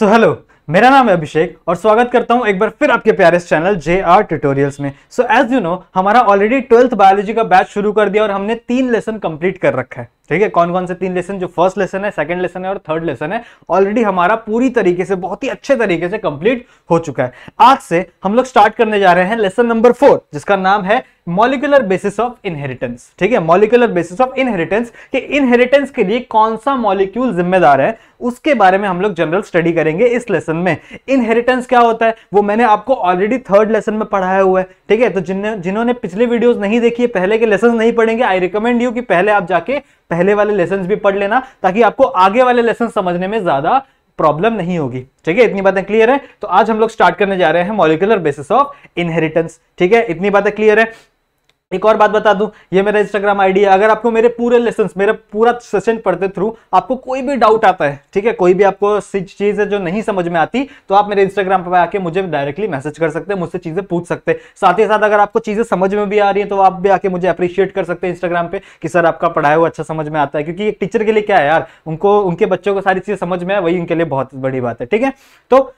सो so, hello मेरा नाम है अभिषेक और स्वागत करता हूं एक बार फिर आपके प्यारे चैनल जे आर ट्यूटोरियल्स में सो एज यू नो हमारा ऑलरेडी ट्वेल्थ बायोलॉजी का बैच शुरू कर दिया और हमने तीन लेसन कंप्लीट कर रखा है ठीक है कौन कौन से तीन लेसन जो फर्स्ट लेसन है सेकंड लेसन है और थर्ड लेसन है ऑलरेडी हमारा पूरी तरीके से बहुत ही अच्छे तरीके से कंप्लीट हो चुका है आज से हम लोग स्टार्ट करने जा रहे हैं लेसन नंबर फोर जिसका नाम है मॉलिकुलर बेसिस ऑफ इनहेरिटेंस ठीक है मॉलिकुलर बेसिस ऑफ इनहेरिटेंस के इनहेरिटेंस के लिए कौन सा मॉलिक्यूल जिम्मेदार है उसके बारे में हम लोग जनरल स्टडी करेंगे इस लेसन में इनहेरिटेंस क्या होता है वो मैंने आपको ऑलरेडी थर्ड लेसन में पढ़ाया हुआ है ठीक है तो जिन्होंने पिछले वीडियोस नहीं देखी है पहले के लेसन नहीं पढ़ेंगे आई रिकमेंड यू कि पहले आप जाके पहले वाले लेसन भी पढ़ लेना ताकि आपको आगे वाले लेसन समझने में ज्यादा प्रॉब्लम नहीं होगी ठीक है इतनी बातें क्लियर है तो आज हम लोग स्टार्ट करने जा रहे हैं मॉलिकुलर बेसिस ऑफ इनहेरिटेंस ठीक है इतनी बातें क्लियर है एक और बात बता दूं ये मेरा इंस्टाग्राम आईडी है अगर आपको मेरे पूरे लेसन मेरा पूरा सेशन पढ़ते थ्रू आपको कोई भी डाउट आता है ठीक है कोई भी आपको चीज है जो नहीं समझ में आती तो आप मेरे इंस्टाग्राम पर आके मुझे डायरेक्टली मैसेज कर सकते हैं मुझसे चीजें पूछ सकते हैं साथ ही साथ अगर आपको चीजें समझ में भी आ रही है तो आप भी आके मुझे अप्रिशिएट कर सकते हैं इंस्टाग्राम पे कि सर आपका पढ़ाया हुआ अच्छा समझ में आता है क्योंकि एक टीचर के लिए क्या है यार उनको उनके बच्चों को सारी चीजें समझ में आए वही उनके लिए बहुत बड़ी बात है ठीक है तो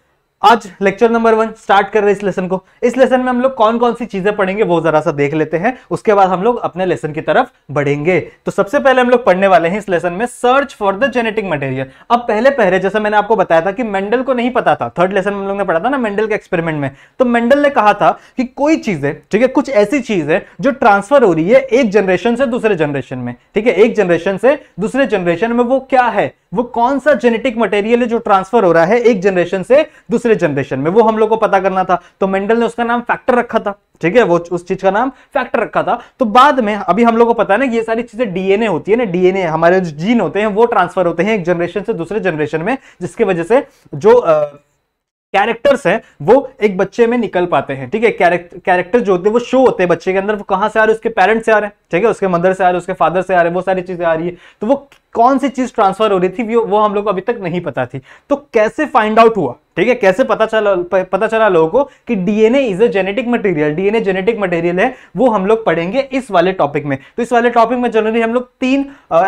आज लेक्चर नंबर वन स्टार्ट कर रहे हैं इस लेसन को इस लेसन में हम लोग कौन कौन सी चीजें पढ़ेंगे वो जरा सा देख लेते हैं उसके बाद हम लोग अपने लेसन की तरफ बढ़ेंगे तो सबसे पहले हम लोग पढ़ने वाले हैं इस लेसन में search for the genetic material अब पहले पहले जैसे मैंने आपको बताया था कि मेंडल को नहीं पता था थर्ड लेसन हम लोग ने पढ़ा था ना मेंडल के एक्सपेरिमेंट में तो मेंडल ने कहा था कि कोई चीज है ठीक है कुछ ऐसी चीज है जो ट्रांसफर हो रही है एक जनरेशन से दूसरे जनरेशन में ठीक है एक जनरेशन से दूसरे जनरेशन में वो क्या है वो कौन सा जेनेटिक मटेरियल है जो ट्रांसफर हो रहा है एक जनरेशन से दूसरे जनरेशन में वो हम लोग को पता करना था तो मेंडल ने उसका नाम फैक्टर रखा था ठीक है वो उस चीज का नाम फैक्टर रखा था तो बाद में अभी हम लोग को पता है ना ये सारी चीजें डीएनए होती है ना डीएनए हमारे जो जीन होते हैं वो ट्रांसफर होते हैं एक जनरेशन से दूसरे जनरेशन में जिसकी वजह से जो आ, कैरेक्टर्स हैं वो एक बच्चे में निकल पाते हैं ठीक है कैरेक्टर जो होते हैं वो शो होते हैं बच्चे के अंदर वो कहां से आ रहे हैं उसके पेरेंट्स से आ रहे हैं ठीक है उसके मदर से आ रहे हैं उसके फादर से आ रहे हैं वो सारी चीजें आ रही है तो वो कौन सी चीज ट्रांसफर हो रही थी वो हम लोग को अभी तक नहीं पता थी तो कैसे फाइंड आउट हुआ ठीक है कैसे पता चला पता चला लोगों को कि DNA is a genetic material DNA genetic material है वो हम लोग पढ़ेंगे इस वाले टॉपिक में तो इस वाले टॉपिक में जनरली हम लोग तीन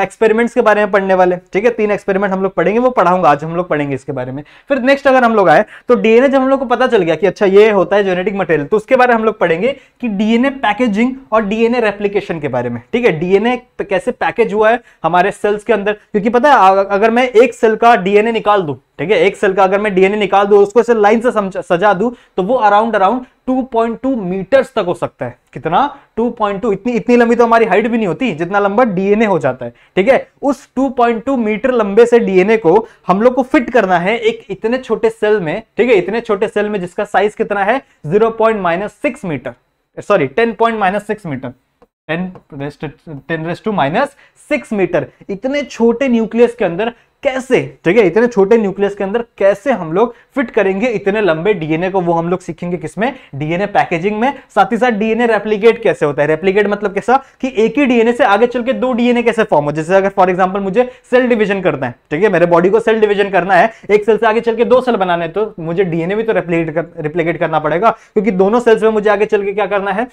एक्सपेरिमेंट्स के बारे में पढ़ने वाले ठीक है तीन एक्सपेरिमेंट हम लोग पढ़ेंगे वो पढ़ाऊंगा आज हम लोग पढ़ेंगे इसके बारे में फिर नेक्स्ट अगर हम लोग आए तो डीएनए जब हम लोग को पता चल गया कि अच्छा ये होता है जेनेटिक मटेरियल तो उसके बारे में हम लोग पढ़ेंगे कि डीएनए पैकेजिंग और डीएनए रेप्लीकेशन के बारे में ठीक है डीएनए कैसे पैकेज हुआ है हमारे सेल्स के अंदर क्योंकि पता है अगर मैं एक सेल का डीएनए निकाल दू ठीक है एक सेल का अगर मैं डीएनए निकाल दू उसको लाइन से सजा दू तो वो अराउंड अराउंड 2.2 मीटर्स तक हो सकता है कितना 2.2 इतनी इतनी लंबी तो हमारी हाइट भी नहीं होती जितना लंबा डीएनए हो जाता है ठीक है उस 2.2 मीटर लंबे से डीएनए को हम लोग को फिट करना है एक इतने छोटे सेल में ठीक है इतने छोटे सेल में जिसका साइज कितना है zero metre sorry ten point metre ten raised ten raised to minus six metre इतने छोटे न्यूक्लियस के अंदर कैसे ठीक है इतने छोटे न्यूक्लियस के अंदर कैसे हम लोग फिट करेंगे इतने लंबे डीएनए को वो हम लोग सीखेंगे किसमें डीएनए पैकेजिंग में साथ ही साथ डीएनए रेप्लीकेट कैसे होता है रेप्लीकेट मतलब कैसा कि एक ही डीएनए से आगे चल के दो डीएनए कैसे फॉर्म हो जैसे अगर फॉर एग्जाम्पल मुझे सेल डिविजन करना है ठीक है मेरे बॉडी को सेल डिविजन करना है एक सेल से आगे चल के दो सेल बनाने तो मुझे डीएनए भी तो रेप्लीकेट कर, रेप्लीकेट करना पड़ेगा क्योंकि दोनों सेल्स में मुझे आगे चल के क्या करना है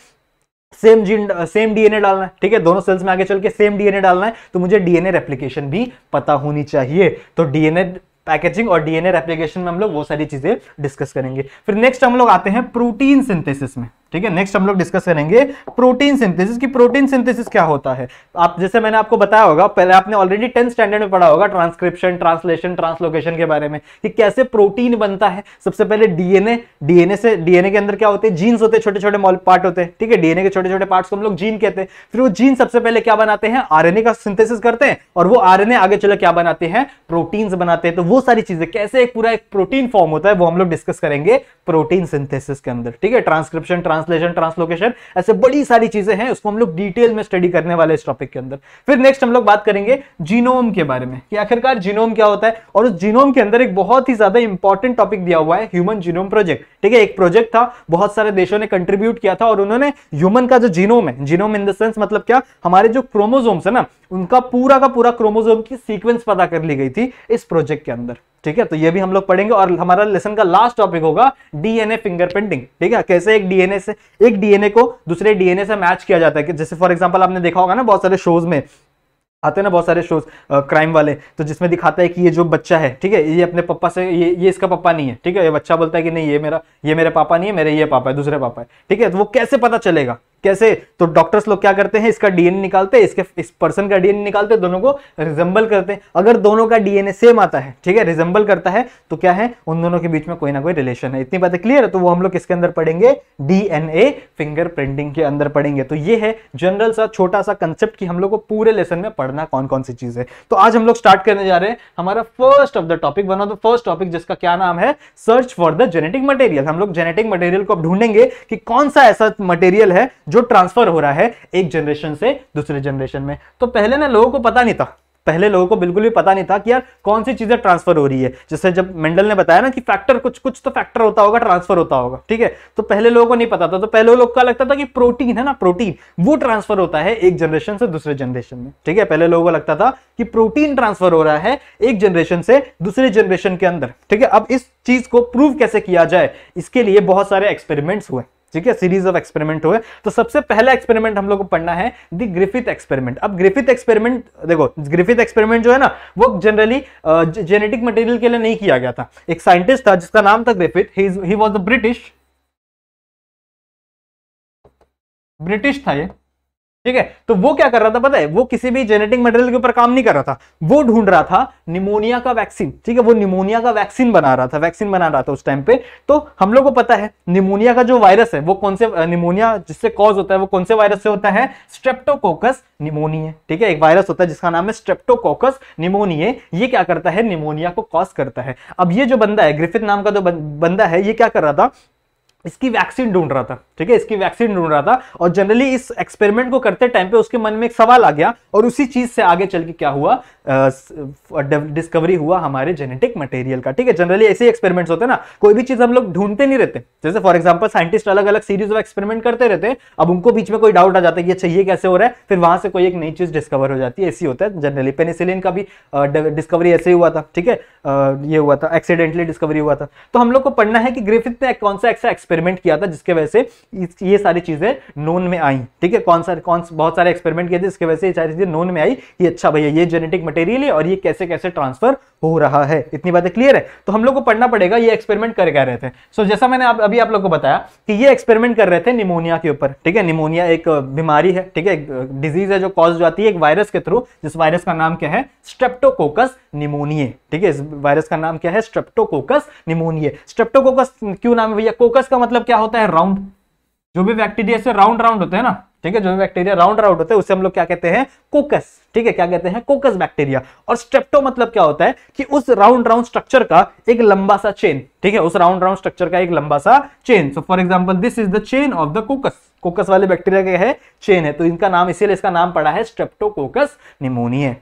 सेम जीन सेम डीएनए डालना है ठीक है दोनों सेल्स में आगे चल के सेम डीएनए डालना है तो मुझे डीएनए रेप्लिकेशन भी पता होनी चाहिए तो डीएनए पैकेजिंग और डीएनए रेप्लिकेशन में हम लोग वो सारी चीजें डिस्कस करेंगे फिर नेक्स्ट हम लोग आते हैं प्रोटीन सिंथेसिस में ठीक है नेक्स्ट हम लोग डिस्कस करेंगे प्रोटीन सिंथेसिस की प्रोटीन सिंथेसिस क्या होता है आप जैसे मैंने आपको बताया होगा पहले आपने ऑलरेडी टेंथ स्टैंडर्ड में पढ़ा होगा ट्रांसक्रिप्शन ट्रांसलेशन ट्रांसलोकेशन के बारे में कि कैसे प्रोटीन बनता है सबसे पहले डीएनए डीएनए से डीएनए के अंदर क्या होते हैं जीन्स होते हैं छोटे छोटे पार्ट होते हैं ठीक है डीएनए के छोटे छोटे पार्ट को हम लोग जीन कहते हैं फिर वो जीन सबसे पहले क्या बनाते हैं आरएनए का सिंथेसिस करते हैं और वो आरएनए आगे चले क्या बनाते हैं प्रोटीन्स बनाते हैं तो वो सारी चीजें कैसे एक पूरा एक प्रोटीन फॉर्म होता है वो हम लोग डिस्कस करेंगे प्रोटीन सिंथेसिस के अंदर ठीक है ट्रांसक्रिप्शन ट्रांस ट्रांसलेशन ट्रांसलोकेशन ऐसे बड़ी सारी चीजें हैं उसको हम लोग डिटेल में स्टडी करने वाले इस टॉपिक के अंदर फिर नेक्स्ट हम लोग बात करेंगे जीनोम के बारे में कि आखिरकार जीनोम क्या होता है और उस जीनोम के अंदर एक बहुत ही ज्यादा इंपॉर्टेंट टॉपिक दिया हुआ है ह्यूमन जीनोम प्रोजेक्ट ठीक है एक प्रोजेक्ट था बहुत सारे देशों ने कंट्रीब्यूट किया था और उन्होंने ह्यूमन का जो जीनोम है जीनोम इन द सेंस मतलब क्या हमारे जो क्रोमोजोम्स है ना उनका पूरा का पूरा क्रोमोजोम की सीक्वेंस पता कर ली गई थी इस प्रोजेक्ट के अंदर ठीक है तो ये भी हम लोग पढ़ेंगे और हमारा लेसन का लास्ट टॉपिक होगा डीएनए फिंगरप्रिंटिंग ठीक है कैसे एक डीएनए से एक डीएनए को दूसरे डीएनए से मैच किया जाता है कि जैसे फॉर एग्जाम्पल आपने देखा होगा ना बहुत सारे शोज में आते हैं ना बहुत सारे शोज क्राइम वाले तो जिसमें दिखाता है कि ये जो बच्चा है ठीक है ये अपने पापा से ये ये इसका पापा नहीं है ठीक है ये बच्चा बोलता है कि नहीं ये मेरा ये मेरे पापा नहीं है मेरे ये पापा है दूसरे पापा है ठीक है तो वो कैसे पता चलेगा कैसे तो डॉक्टर्स लोग क्या करते हैं इसका डीएनए निकालते हैं इसके इस पर्सन का डीएनए निकालते हैं दोनों को रिजेंबल करते हैं अगर दोनों का डीएनए सेम आता है ठीक है रिजेंबल करता है तो क्या है उन दोनों के बीच में कोई ना कोई रिलेशन है इतनी बातें क्लियर है तो वो हम लोग किसके अंदर पढ़ेंगे डीएनए फिंगरप्रिंटिंग के अंदर पढ़ेंगे तो ये है जनरल सा छोटा सा कंसेप्ट कि हम लोग को पूरे लेसन में पढ़ना कौन कौन सी चीज है तो आज हम लोग स्टार्ट करने जा रहे हैं हमारा first of the topic one of the first topic जिसका क्या नाम है search for the genetic material हम लोग जेनेटिक मटेरियल को ढूंढेंगे कि कौन सा ऐसा मटेरियल है जो ट्रांसफर हो रहा है एक जनरेशन से दूसरे जनरेशन में तो पहले ना लोगों को पता नहीं था पहले लोगों को बिल्कुल भी पता नहीं था कि यार कौन सी चीजें ट्रांसफर हो रही है जैसे जब मेंडल ने बताया ना कि फैक्टर कुछ कुछ तो फैक्टर होता होगा ट्रांसफर होता होगा ठीक है तो पहले लोगों को नहीं पता था तो पहले लोग का लगता था कि प्रोटीन है ना प्रोटीन वो ट्रांसफर होता है एक जनरेशन से दूसरे जनरेशन में ठीक है पहले लोगों को लगता था कि प्रोटीन ट्रांसफर हो रहा है एक जनरेशन से दूसरे जनरेशन के अंदर ठीक है अब इस चीज को प्रूव कैसे किया जाए इसके लिए बहुत सारे एक्सपेरिमेंट्स हुए ठीक है सीरीज ऑफ एक्सपेरिमेंट हुए तो सबसे पहला एक्सपेरिमेंट हम लोग को पढ़ना है दी ग्रिफिथ एक्सपेरिमेंट अब ग्रिफिथ एक्सपेरिमेंट देखो ग्रिफिथ एक्सपेरिमेंट जो है ना वो जनरली जेनेटिक मटेरियल के लिए नहीं किया गया था एक साइंटिस्ट था जिसका नाम था Griffith he was the British British था ये ठीक है तो वो क्या कर रहा था पता है वो किसी भी जेनेटिक मटेरियल के ऊपर काम नहीं कर रहा था वो ढूंढ रहा था निमोनिया का वैक्सीन ठीक है वो निमोनिया का वैक्सीन बना रहा था वैक्सीन बना रहा था उस टाइम पे तो हम लोग को पता है निमोनिया का जो वायरस है वो कौन से निमोनिया जिससे कॉज होता है वो कौन से वायरस से होता है स्ट्रेप्टोकोकस निमोनिया ठीक है एक वायरस होता है जिसका नाम है स्ट्रेप्टोकोकस निमोनिये ये क्या करता है निमोनिया को कॉज करता है अब ये जो बंदा है ग्रिफिथ नाम का जो बंदा है ये क्या कर रहा था इसकी वैक्सीन ढूंढ रहा था ठीक है इसकी वैक्सीन ढूंढ रहा था और जनरली इस एक्सपेरिमेंट को करते टाइम पे उसके मन में एक सवाल आ गया और उसी चीज से आगे चल के क्या हुआ डिस्कवरी हुआ हमारे जेनेटिक मटेरियल का ठीक है जनरली ऐसे एक्सपेरिमेंट्स होते हैं ना कोई भी चीज हम लोग ढूंढते नहीं रहते जैसे फॉर एग्जाम्पल साइंटिस्ट अलग अलग सीरीज ऑफ एक्सपेरिमेंट करते रहते हैं अब उनको बीच में कोई डाउट आ जाता है कि अच्छा ये कैसे हो रहा है फिर वहां से कोई एक नई चीज डिस्कवर हो जाती है ऐसी होता है जनरली पेनिसिलिन का भी डिस्कवरी ऐसे ही हुआ था ठीक है ये हुआ था एक्सीडेंटली डिस्कवरी हुआ था तो हम लोग को पढ़ना है कि ग्रिफिथ ने कौन सा ऐसा एक्सपेरिमेंट किया था जिसके वजह से ये सारी चीज़ें नोन में आई ठीक है कौन सा कौन बहुत सारे एक्सपेरिमेंट किए थे जिसके वजह से ये सारी चीज़ें नोन में आई कि अच्छा भैया ये जेनेटिक मटेरियल है और ये कैसे कैसे ट्रांसफर हो रहा है इतनी बातें क्लियर है तो हम लोग को पढ़ना पड़ेगा ये एक्सपेरिमेंट कर क्या रहे थे सो so, जैसा मैंने आप, अभी आप लोग को बताया कि ये एक्सपेरिमेंट कर रहे थे निमोनिया के ऊपर ठीक है निमोनिया एक बीमारी है ठीक है डिजीज है जो कॉज जो आती है एक वायरस के थ्रू जिस वायरस का नाम क्या है स्ट्रेप्टोकोकस निमोनिये ठीक है इस वायरस का नाम क्या है स्ट्रेप्टोकोकस निमोनिये स्ट्रेप्टोकोकस क्यों नाम है भैया कोकस का मतलब क्या होता है राउंड जो भी बैक्टीरिया से राउंड राउंड होते हैं ना ठीक है जो भी बैक्टीरिया राउंड राउंड होते हैं उसे हम लोग क्या कहते हैं कोकस ठीक है क्या कहते हैं कोकस बैक्टीरिया और स्ट्रेप्टो मतलब क्या होता है कि उस राउंड राउंड स्ट्रक्चर का एक लंबा सा चेन ठीक है उस राउंड राउंड स्ट्रक्चर का एक लंबा सा chain so for example this is the chain of the coccus coccus वाले बैक्टीरिया के है चेन है तो इनका नाम इसीलिए इसका नाम पड़ा है स्ट्रेप्टोकोकस निमोनिया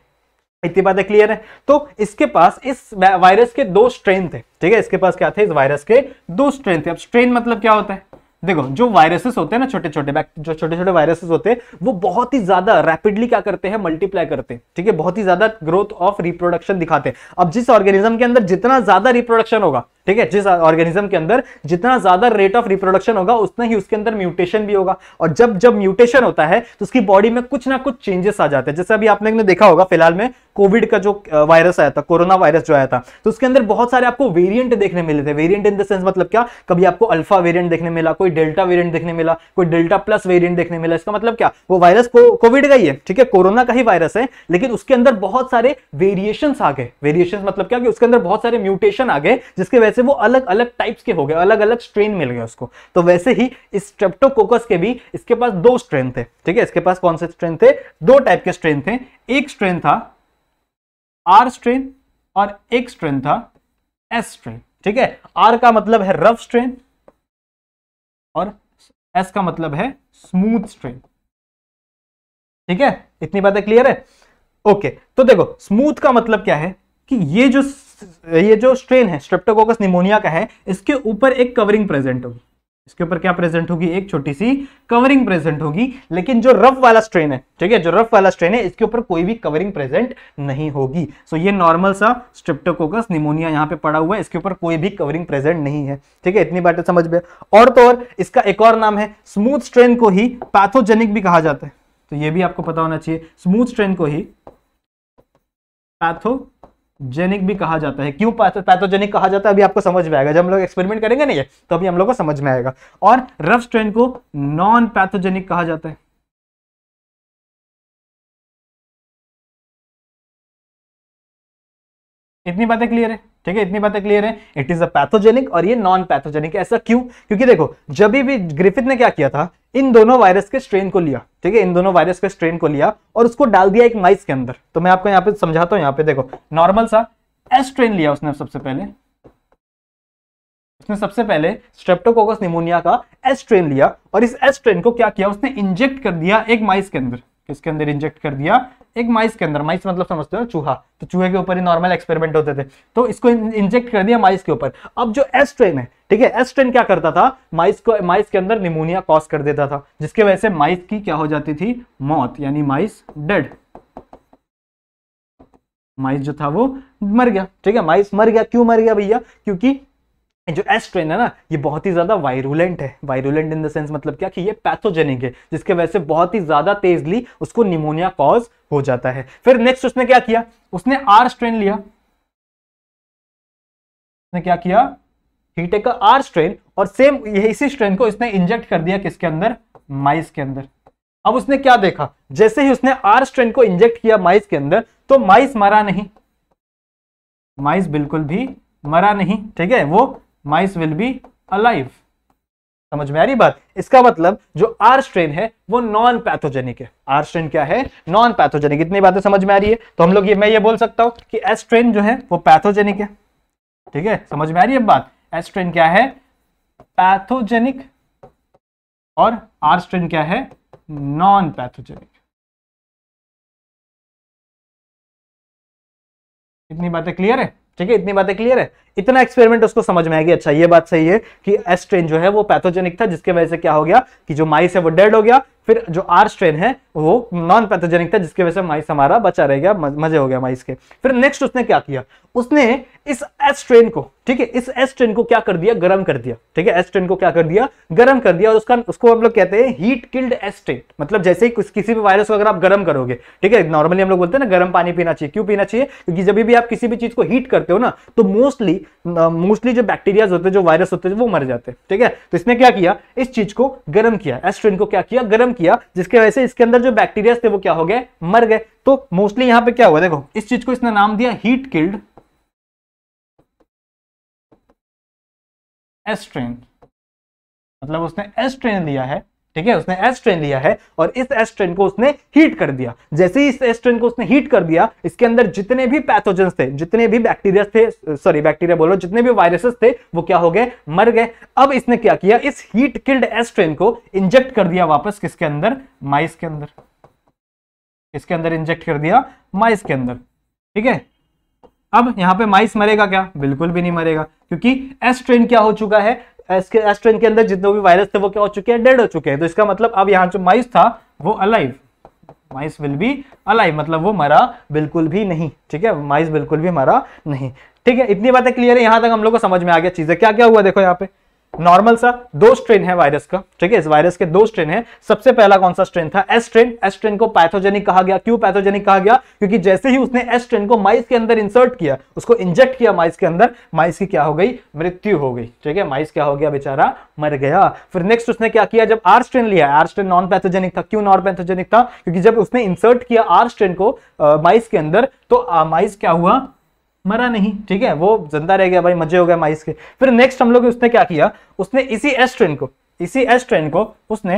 इतनी बातें क्लियर है तो इसके पास इस वायरस के दो स्ट्रेन थे ठीक है इसके पास क्या थे इस वायरस के दो स्ट्रेन थे अब स्ट्रेन मतलब क्या होता है देखो जो वायरसेस होते हैं ना छोटे छोटे जो छोटे छोटे वायरसेस होते हैं वो बहुत ही ज्यादा रैपिडली क्या करते हैं मल्टीप्लाई करते हैं ठीक है बहुत ही ज्यादा ग्रोथ ऑफ रिप्रोडक्शन दिखाते हैं अब जिस ऑर्गेनिज्म के अंदर जितना ज्यादा रिप्रोडक्शन होगा ठीक है जिस ऑर्गेनिज्म के अंदर जितना ज्यादा रेट ऑफ रिप्रोडक्शन होगा उतना ही उसके अंदर म्यूटेशन भी होगा और जब जब म्यूटेशन होता है तो उसकी बॉडी में कुछ ना कुछ चेंजेस आ जाते हैं जैसे अभी आपने देखा होगा फिलहाल में कोविड का जो वायरस आया था कोरोना वायरस जो आया था तो उसके अंदर बहुत सारे आपको वेरिएंट देखने मिले थे वेरिएंट इन द सेंस मतलब क्या कभी आपको अल्फा वेरिएंट देखने मिला कोई डेल्टा वेरिएंट देखने मिला कोई डेल्टा प्लस वेरिएंट देखने मिला इसका मतलब क्या वो वायरस कोविड का ही है ठीक है कोरोना का ही वायरस है लेकिन उसके अंदर बहुत सारे वेरिएशन आ गए वेरिएशन मतलब क्या कि उसके अंदर बहुत सारे म्यूटेशन आ गए जिसके वैसे वो अलग अलग टाइप्स के हो गए अलग अलग स्ट्रेन मिल गए उसको तो वैसे ही इस स्ट्रेप्टोकोकस के भी इसके पास दो स्ट्रेन थे ठीक है इसके पास कौन से स्ट्रेन थे दो टाइप के स्ट्रेन थे एक स्ट्रेन था आर स्ट्रेन और एक स्ट्रेन था एस स्ट्रेन ठीक है आर का मतलब है रफ स्ट्रेन और एस का मतलब है स्मूथ स्ट्रेन ठीक है इतनी बातें क्लियर है ओके तो देखो स्मूथ का मतलब क्या है कि ये जो ये जो स्ट्रेन है स्ट्रेप्टोकोकस निमोनिया का है इसके ऊपर एक कवरिंग प्रेजेंट होगी इसके ऊपर क्या प्रेजेंट होगी एक छोटी सी कवरिंग प्रेजेंट होगी लेकिन जो रफ वाला स्ट्रेन है ठीक है जो रफ वाला स्ट्रेन है इसके ऊपर कोई भी कवरिंग प्रेजेंट नहीं होगी सो ये नॉर्मल सा स्ट्रिप्टोकोकस निमोनिया यहां पे पड़ा हुआ है इसके ऊपर कोई भी कवरिंग प्रेजेंट नहीं है ठीक है इतनी बातें समझ में और तो और इसका एक और नाम है स्मूथ स्ट्रेन को ही पैथोजेनिक भी कहा जाता है तो यह भी आपको पता होना चाहिए स्मूथ स्ट्रेन को ही पैथो जेनिक भी कहा जाता है क्यों पैथोजेनिक कहा जाता है अभी आपको समझ में आएगा जब हम लोग एक्सपेरिमेंट करेंगे ना ये तो अभी हम लोग को समझ में आएगा और रफ स्ट्रेन को नॉन पैथोजेनिक कहा जाता है इतनी बातें क्लियर है ठीक है इतनी बातें क्लियर है इट इज अ पैथोजेनिक और ये नॉन पैथोजेनिक ऐसा क्यों क्योंकि देखो जब भी ग्रिफिथ ने क्या किया था इन दोनों वायरस के स्ट्रेन को लिया ठीक है इन दोनों वायरस के स्ट्रेन को लिया और उसको डाल दिया एक माइस के अंदर तो मैं आपको यहाँ पे समझाता हूं यहाँ पे देखो नॉर्मल सा एस स्ट्रेन लिया उसने सबसे पहले उसने सबसे पहले स्ट्रेप्टोकोकस निमोनिया का एस स्ट्रेन लिया और इस एस स्ट्रेन को क्या किया उसने इंजेक्ट कर दिया एक माइस के अंदर किसके अंदर इंजेक्ट कर दिया एक माइस के अंदर माइस मतलब समझते हो चूहा तो चूहे के ऊपर ही नॉर्मल एक्सपेरिमेंट होते थे तो इसको इंजेक्ट कर दिया माइस के ऊपर अब जो एस ट्रेन है ठीक है एस ट्रेन क्या करता था माइस को माइस के अंदर निमोनिया कॉज कर देता था जिसके वजह से माइस की क्या हो जाती थी मौत यानी माइस डेड माइस जो था वो मर गया ठीक है माइस मर गया क्यों मर गया भैया क्योंकि जो एस स्ट्रेन है ना ये बहुत ही ज़्यादा वायरुलेंट है वायरुलेंट इन द सेंस मतलब क्या कि ये पैथोजेनिक है जिसके वजह से बहुत ही ज़्यादा तेजली उसको निमोनिया कॉज हो जाता है फिर नेक्स्ट उसने क्या किया उसने आर स्ट्रेन लिया उसने क्या किया हीटे का आर स्ट्रेन और सेम ये इसी स्ट्रेन को इसने इंजेक्ट कर दिया किसके अंदर माइस के अंदर अब उसने क्या देखा जैसे ही उसने आर स्ट्रेन को इंजेक्ट किया माइस के अंदर तो माइस मरा नहीं माइस बिल्कुल भी मरा नहीं ठीक है वो माइस विल बी अलाइव समझ में आ रही बात इसका मतलब जो आर स्ट्रेन है वो नॉन पैथोजेनिक है आर स्ट्रेन क्या है नॉन पैथोजेनिक इतनी बातें समझ में आ रही है तो हम लोग ये मैं ये बोल सकता हूं कि एस स्ट्रेन जो है वो पैथोजेनिक है ठीक है समझ में आ रही है बात एस स्ट्रेन क्या है पैथोजेनिक और आर स्ट्रेन क्या है नॉन पैथोजेनिक इतनी बातें क्लियर है ठीक है इतनी बातें क्लियर है इतना एक्सपेरिमेंट उसको समझ में आएगी अच्छा ये बात सही है कि एस स्ट्रेन जो है वो पैथोजेनिक था जिसके वजह से क्या हो गया कि जो माइस है वो डेड हो गया फिर जो आर स्ट्रेन है वो नॉन पैथोजेनिक था जिसके वजह से माइस हमारा बचा रह गया मजे हो गया माइस के फिर नेक्स्ट उसने क्या किया उसने इस एस स्ट्रेन को ठीक है इस एस ट्रेन को क्या कर दिया गर्म कर दिया ठीक है एस ट्रेन को क्या कर दिया गर्म कर दिया और उसका उसको हम लोग कहते हैं हीट किल्ड एस ट्रेन मतलब जैसे ही किसी भी वायरस को अगर आप गर्म करोगे ठीक है नॉर्मली हम लोग बोलते हैं ना गर्म पानी पीना चाहिए क्यों पीना चाहिए क्योंकि जब भी आप किसी भी चीज को हीट करते हो ना तो मोस्टली मोस्टली जो बैक्टीरियाज होते हैं जो वायरस होते हैं वो मर जाते हैं ठीक है तो इसने क्या किया इस चीज को गर्म किया एस्ट्रिन को क्या किया गर्म किया जिसके वजह से इसके अंदर जो बैक्टीरियाज थे वो क्या हो गए मर गए तो मोस्टली यहां पर क्या हुआ देखो इस चीज को इसने नाम दिया हीट किल्ड एस्ट्रेन मतलब उसने एस्ट्रेन दिया है ठीक है उसने एस ट्रेन लिया है और इस एस ट्रेन को उसने हीट कर दिया जैसे ही इस एस ट्रेन को उसने हीट कर दिया इसके अंदर जितने भी पैथोजन थे जितने भी बैक्टीरिया थे सॉरी बैक्टीरिया बोलो जितने भी वायरसेस थे वो क्या हो गए मर गए अब इसने क्या किया इस हीट किल्ड एस ट्रेन को इंजेक्ट कर दिया वापस किसके अंदर माइस के अंदर इसके अंदर इंजेक्ट कर दिया माइस के अंदर ठीक है अब यहां पे माइस मरेगा क्या बिल्कुल भी नहीं मरेगा क्योंकि एस ट्रेन क्या हो चुका है एस के अंदर जितने भी वायरस थे वो क्या हो चुके हैं डेड हो चुके हैं तो इसका मतलब अब यहाँ जो माइस था वो alive mice will be alive मतलब वो मरा बिल्कुल भी नहीं ठीक है माइस बिल्कुल भी मरा नहीं ठीक है इतनी बातें क्लियर है यहां तक हम लोग को समझ में आ गया चीज़ें क्या क्या हुआ देखो यहाँ पे नॉर्मल सा दो स्ट्रेन है वायरस का ठीक है इस वायरस के दो स्ट्रेन है सबसे पहला कौन सा स्ट्रेन था एस स्ट्रेन एस स्ट्रेन को पैथोजेनिक कहा गया क्यों पैथोजेनिक कहा गया क्योंकि जैसे ही उसने एस स्ट्रेन को माइस के अंदर इंसर्ट किया उसको इंजेक्ट किया माइस के अंदर माइस की क्या हो गई मृत्यु हो गई ठीक है माइस क्या हो गया बेचारा मर गया फिर नेक्स्ट उसने क्या किया जब आर स्ट्रेन लिया आर स्ट्रेन नॉन पैथोजेनिक था क्यों नॉन पैथोजेनिक था क्योंकि जब उसने इंसर्ट किया आर स्ट्रेन को माइस के अंदर तो माइस क्या हुआ मरा नहीं ठीक है वो जिंदा रह गया भाई मजे हो गए माइस के फिर नेक्स्ट हम लोग उसने क्या किया उसने इसी एस ट्रेन को इसी एस ट्रेन को उसने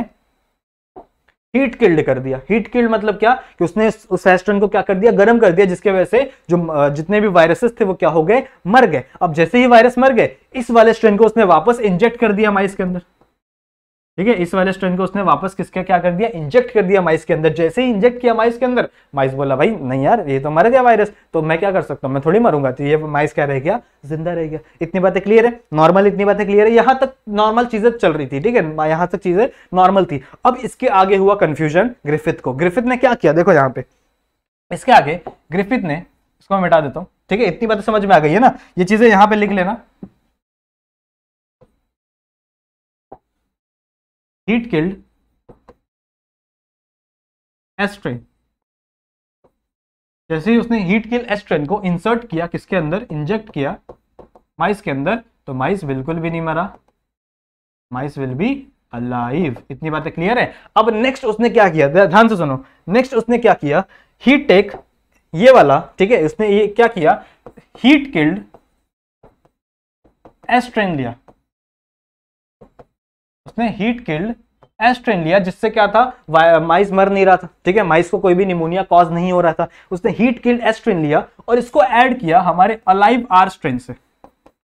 हीट किल्ड कर दिया हीट किल्ड मतलब क्या कि उसने उस एस्ट्रन को क्या कर दिया गर्म कर दिया जिसके वजह से जो जितने भी वायरसेस थे वो क्या हो गए मर गए अब जैसे ही वायरस मर गए इस वाले स्ट्रेन को उसने वापस इंजेक्ट कर दिया माइस के अंदर ठीक है इस वाले स्ट्रेन को उसने वापस किसके क्या कर दिया इंजेक्ट कर दिया माइस के अंदर जैसे ही इंजेक्ट किया माइस के अंदर माइस बोला भाई नहीं यार ये तो मर गया वायरस तो मैं क्या कर सकता हूँ मैं थोड़ी मरूंगा तो ये माइस क्या रह गया जिंदा रह गया इतनी बातें क्लियर है नॉर्मल इतनी बातें क्लियर है यहाँ तक नॉर्मल चीजें चल रही थी ठीक है यहाँ तक चीजें नॉर्मल थी अब इसके आगे हुआ कन्फ्यूजन ग्रिफिथ को ग्रिफिथ ने क्या किया देखो यहाँ पे इसके आगे ग्रिफिथ ने इसको मिटा देता हूँ ठीक है इतनी बातें समझ में आ गई है ना ये चीजें यहाँ पे लिख लेना heat killed एस्ट्रेन जैसे ही उसने हीट किल एस्ट्रेन को इंसर्ट किया किसके अंदर इंजेक्ट किया माइस के अंदर तो माइस बिल्कुल भी नहीं मरा माइस विल बी अलाइव इतनी बातें क्लियर है अब नेक्स्ट उसने क्या किया ध्यान से सुनो नेक्स्ट उसने क्या किया हीट टेक ये वाला ठीक है उसने ये क्या किया हीट किल्ड एस्ट्रेन लिया उसने हीट किल्ड एस्ट्रेन लिया जिससे क्या था माइस मर नहीं रहा था ठीक है माइस को कोई भी निमोनिया कॉज नहीं हो रहा था उसने हीट किल्ड एस्ट्रेन लिया और इसको ऐड किया हमारे अलाइव आर स्ट्रेन से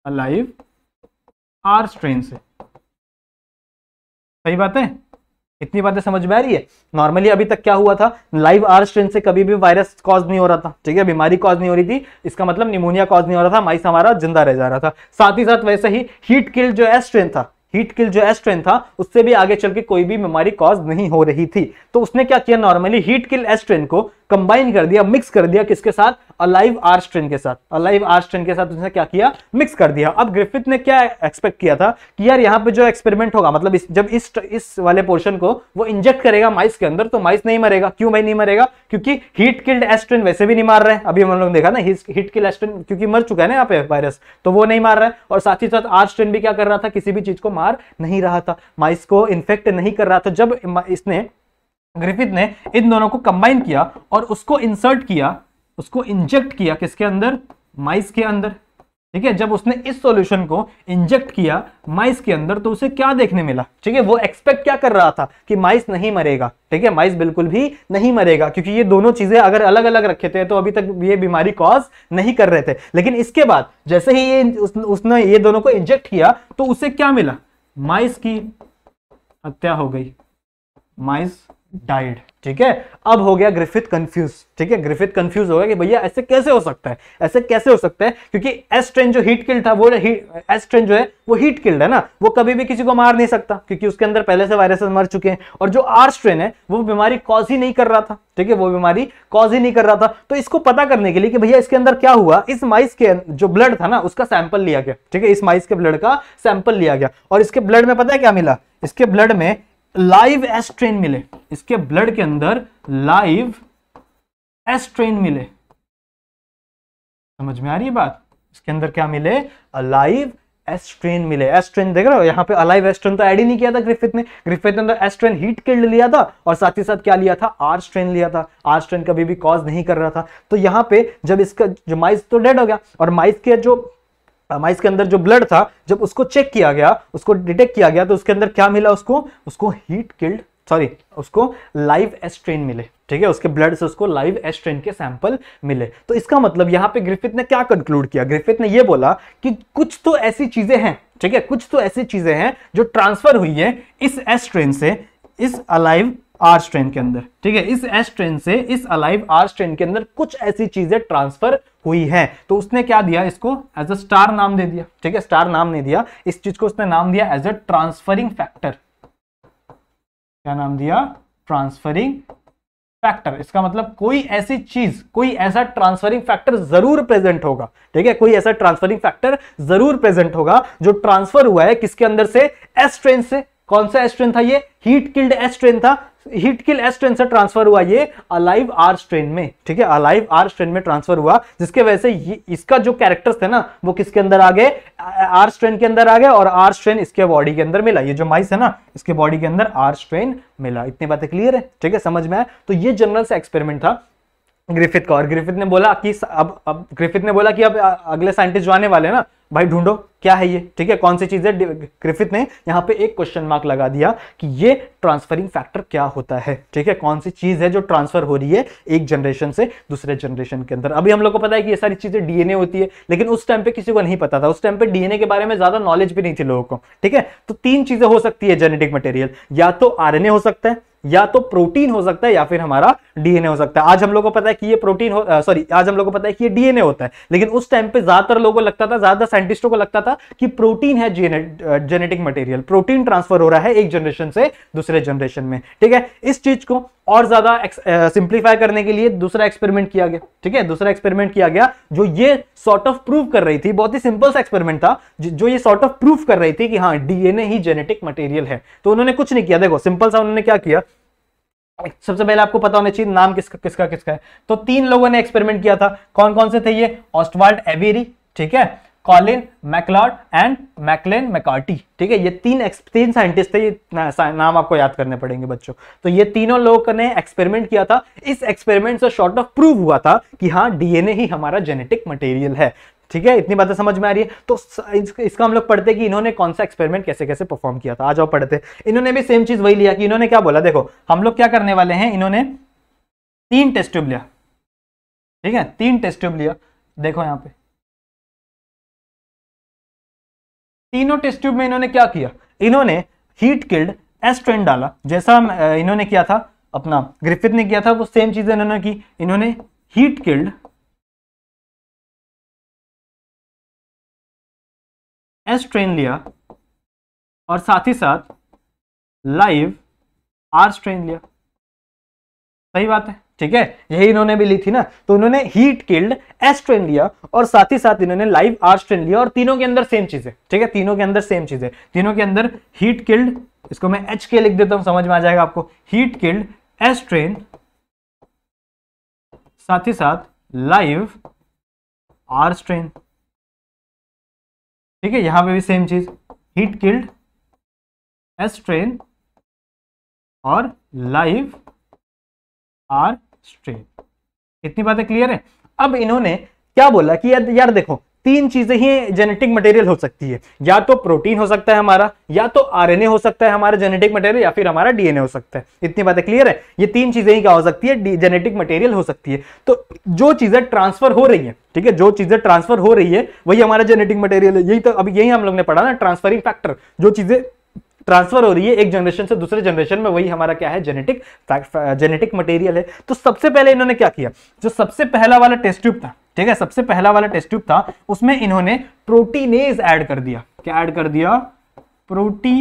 अलाइव आर स्ट्रेन से सही बात है इतनी बातें समझ में आ रही है नॉर्मली अभी तक क्या हुआ था लाइव आर स्ट्रेन से कभी भी वायरस कॉज नहीं हो रहा था ठीक है बीमारी कॉज नहीं हो रही थी इसका मतलब निमोनिया कॉज नहीं हो रहा था माइस हमारा जिंदा रह जा रहा था साथ ही साथ वैसे ही हीट किल जो है स्ट्रेन था हीट किल जो एस्ट्रेन था उससे भी आगे चल के कोई भी बीमारी कॉज नहीं हो रही थी तो उसने क्या किया नॉर्मली हीट किल एस्ट्रेन को कंबाइन कर दिया मिक्स कर दिया किसके साथ अलाइव आर स्ट्रेन के साथ अलाइव आर स्ट्रेन के साथ उसने क्या किया मिक्स कर दिया अब ग्रिफिथ ने क्या एक्सपेक्ट किया था कि यार यहाँ पे जो एक्सपेरिमेंट होगा मतलब इस, जब इस इस वाले पोर्शन को वो इंजेक्ट करेगा माइस के अंदर तो माइस नहीं मरेगा क्यों भाई नहीं मरेगा क्योंकि हीट किल्ड एस्ट्रेन वैसे भी नहीं मार रहे हैं अभी हम लोग देखा ना हीट किल्ड एस्ट्रेन क्योंकि मर चुका है ना यहाँ पे वायरस तो वो नहीं मार रहा है और साथ ही साथ आर स्ट्रेन भी क्या कर रहा था किसी भी चीज को मार नहीं रहा था माइस को इन्फेक्ट नहीं कर रहा था जब इसने ग्रिफिथ ने इन दोनों को कंबाइन किया और उसको इंसर्ट किया उसको इंजेक्ट किया किसके अंदर माइस के अंदर ठीक है जब उसने इस सॉल्यूशन को इंजेक्ट किया माइस के अंदर तो उसे क्या देखने मिला ठीक है वो एक्सपेक्ट क्या कर रहा था कि माइस नहीं मरेगा ठीक है माइस बिल्कुल भी नहीं मरेगा क्योंकि ये दोनों चीजें अगर अलग अलग रखे थे तो अभी तक ये बीमारी कॉज नहीं कर रहे थे लेकिन इसके बाद जैसे ही ये उस, उसने ये दोनों को इंजेक्ट किया तो उसे क्या मिला माइस की हत्या हो गई माइस डाइड ठीक है अब हो गया ग्रिफिथ कंफ्यूज ठीक है ग्रिफिथ कंफ्यूज हो गया कि भैया ऐसे कैसे हो सकता है ऐसे कैसे हो सकता है क्योंकि एस ट्रेन जो हीट किल्ड था वो एस ट्रेन जो है वो हीट किल्ड है ना वो कभी भी किसी को मार नहीं सकता क्योंकि उसके अंदर पहले से वायरसेस मर चुके हैं और जो आर स्ट्रेन है वो बीमारी कॉज ही नहीं कर रहा था ठीक है वो बीमारी कॉज ही नहीं कर रहा था तो इसको पता करने के लिए कि भैया इसके अंदर क्या हुआ इस माइस के अं-, जो ब्लड था ना उसका सैंपल लिया गया ठीक है इस माइस के ब्लड का सैंपल लिया गया और इसके ब्लड में पता है क्या मिला इसके ब्लड में लाइव एस ट्रेन मिले इसके ब्लड के अंदर लाइव एस ट्रेन मिले समझ में आ रही है बात इसके अंदर क्या मिले अलाइव एस्ट्रेन मिले एस्ट्रेन देख रहे हो यहाँ पे अलाइव एस्ट्रेन तो ऐड ही नहीं किया था ग्रिफिथ ने ग्रिफिथ ने अंदर एस्ट्रेन हीट किल्ड लिया था और साथ ही साथ क्या लिया था आर स्ट्रेन लिया था आर स्ट्रेन कभी भी कॉज नहीं कर रहा था तो यहाँ पे जब इसका जो माइस तो डेड हो गया और माइस के जो माइस के अंदर जो ब्लड था जब उसको चेक किया गया उसको डिटेक्ट किया गया तो उसके अंदर क्या मिला उसको उसको हीट किल्ड सॉरी उसको लाइव एस्ट्रेन मिले ठीक है उसके ब्लड से उसको लाइव एस्ट्रेन के सैंपल मिले तो इसका मतलब यहाँ पे ग्रिफिथ ने क्या कंक्लूड किया ग्रिफिथ ने ये बोला कि कुछ तो ऐसी चीजें हैं ठीक है कुछ तो ऐसी चीजें हैं जो ट्रांसफर हुई है इस एस्ट्रेन से इस अलाइव आर स्ट्रेन के अंदर ठीक है इस एस ट्रेन से इस अलाइव आर स्ट्रेन के अंदर कुछ ऐसी चीजें ट्रांसफर हुई है तो उसने क्या दिया इसको एज अ स्टार नाम दे दिया ठीक है स्टार नाम नहीं दिया इस चीज को उसने नाम दिया एज अ ट्रांसफरिंग फैक्टर क्या नाम दिया ट्रांसफरिंग फैक्टर इसका मतलब कोई ऐसी चीज कोई ऐसा ट्रांसफरिंग फैक्टर जरूर प्रेजेंट होगा ठीक है कोई ऐसा ट्रांसफरिंग फैक्टर जरूर प्रेजेंट होगा जो ट्रांसफर हुआ है किसके अंदर से एस ट्रेन से कौन सा एस ट्रेन था ये हीट किल्ड एस ट्रेन था हीट किल एस ट्रेन से ट्रांसफर हुआ ये अलाइव आर ट्रेन में ठीक है अलाइव आर ट्रेन में ट्रांसफर हुआ जिसके वजह से इसका जो कैरेक्टर्स थे ना वो किसके अंदर आ गए आर ट्रेन के अंदर आ गए और आर ट्रेन इसके बॉडी के अंदर मिला ये जो माइस है ना इसके बॉडी के अंदर आर ट्रेन मिला इतनी बातें क्लियर है ठीक है समझ में आए तो ये जनरल से एक्सपेरिमेंट था ग्रिफिथ का और ग्रिफिथ ने बोला कि अब अब ग्रिफिथ ने बोला कि अब अगले साइंटिस्ट जो आने वाले हैं ना भाई ढूंढो क्या है ये ठीक है कौन सी चीज़ है क्रिफित ने यहाँ पे एक क्वेश्चन मार्क लगा दिया कि ये ट्रांसफरिंग फैक्टर क्या होता है ठीक है कौन सी चीज़ है जो ट्रांसफर हो रही है एक जनरेशन से दूसरे जनरेशन के अंदर अभी हम लोग को पता है कि ये सारी चीज़ें डीएनए होती है लेकिन उस टाइम पे किसी को नहीं पता था उस टाइम पे डीएनए के बारे में ज़्यादा नॉलेज भी नहीं थी लोगों को ठीक है तो तीन चीज़ें हो सकती है जेनेटिक मटेरियल या तो आर हो सकता है या तो प्रोटीन हो सकता है या फिर हमारा डीएनए हो सकता है आज हम लोग को पता है कि ये प्रोटीन हो सॉरी आज हम लोग को पता है कि ये डीएनए होता है लेकिन उस टाइम पे ज्यादातर लोगों को लगता था ज्यादा साइंटिस्टों को लगता था कि प्रोटीन है जेने, जेनेटिक मटेरियल प्रोटीन ट्रांसफर हो रहा है एक जनरेशन से दूसरे जनरेशन में ठीक है इस चीज को और ज्यादा सिंप्लीफाई करने के लिए दूसरा एक्सपेरिमेंट किया गया ठीक है दूसरा एक्सपेरिमेंट किया गया जो ये सॉर्ट ऑफ प्रूव कर रही थी बहुत ही सिंपल सा एक्सपेरिमेंट था जो ये सॉर्ट ऑफ प्रूव कर रही थी कि हाँ डीएनए ही जेनेटिक मटेरियल है तो उन्होंने कुछ नहीं किया देखो सिंपल सा उन्होंने क्या किया सबसे पहले आपको पता होना चाहिए नाम किसका किसका किसका है तो तीन लोगों ने एक्सपेरिमेंट किया था कौन कौन से थे ये ऑस्टवाल्ट एवेरी ठीक है Colin MacLeod and Maclyn McCarty ठीक है ये तीन तीन साइंटिस्ट थे ये नाम आपको याद करने पड़ेंगे बच्चों तो ये तीनों लोग ने एक्सपेरिमेंट किया था इस एक्सपेरिमेंट से शॉर्ट ऑफ प्रूव हुआ था कि हाँ डीएनए ही हमारा जेनेटिक मटेरियल है ठीक है इतनी बातें समझ में आ रही है तो इसका हम लोग पढ़ते कि इन्होंने कौन सा एक्सपेरिमेंट कैसे कैसे परफॉर्म किया था आज आप पढ़ते इन्होंने भी सेम चीज वही लिया कि इन्होंने क्या बोला देखो हम लोग क्या करने वाले हैं इन्होंने तीन टेस्ट ट्यूब लिया ठीक है तीन टेस्ट ट्यूब लिया देखो यहाँ पे तीनों टेस्ट ट्यूब में इन्होंने क्या किया इन्होंने हीट किल्ड एस्ट्रेन डाला जैसा इन्होंने किया था अपना ग्रिफिथ ने किया था वो सेम चीज इन्होंने की इन्होंने हीट किल्ड एस्ट्रेन लिया और साथ ही साथ लाइव आर स्ट्रेन लिया सही बात है ठीक है यही इन्होंने भी ली थी ना तो उन्होंने हीट किल्ड एस ट्रेन लिया और साथ ही साथ इन्होंने लाइव आर ट्रेन लिया और तीनों के अंदर सेम चीजें ठीक है तीनों के अंदर सेम चीजें तीनों के अंदर हीट किल्ड इसको मैं एच के लिख देता हूं समझ में आ जाएगा आपको हीट किल्ड एस ट्रेन साथ ही साथ लाइव आर ट्रेन ठीक है यहां पे भी सेम चीज हीट किल्ड एस ट्रेन और लाइव आर स्ट्रीम इतनी बातें क्लियर है अब इन्होंने क्या बोला कि यार, यार देखो तीन चीजें ही जेनेटिक मटेरियल हो सकती है या तो प्रोटीन हो सकता है हमारा या तो आरएनए हो सकता है हमारा जेनेटिक मटेरियल या फिर हमारा डीएनए हो सकता है इतनी बातें क्लियर है ये तीन चीजें ही क्या हो सकती है जेनेटिक मटेरियल हो सकती है तो जो चीजें ट्रांसफर हो रही है ठीक है जो चीजें ट्रांसफर हो रही है वही हमारा जेनेटिक मटेरियल है यही तो अभी यही हम लोग ने पढ़ा ना ट्रांसफरिंग फैक्टर जो चीजें ट्रांसफर हो रही है एक जनरेशन से दूसरे जनरेशन में वही हमारा क्या है जेनेटिक जेनेटिक मटेरियल है तो सबसे पहले इन्होंने क्या किया जो सबसे पहला वाला टेस्ट ट्यूब था ठीक है सबसे पहला वाला टेस्ट ट्यूब था उसमें इन्होंने प्रोटीनेज ऐड कर दिया क्या ऐड कर दिया प्रोटी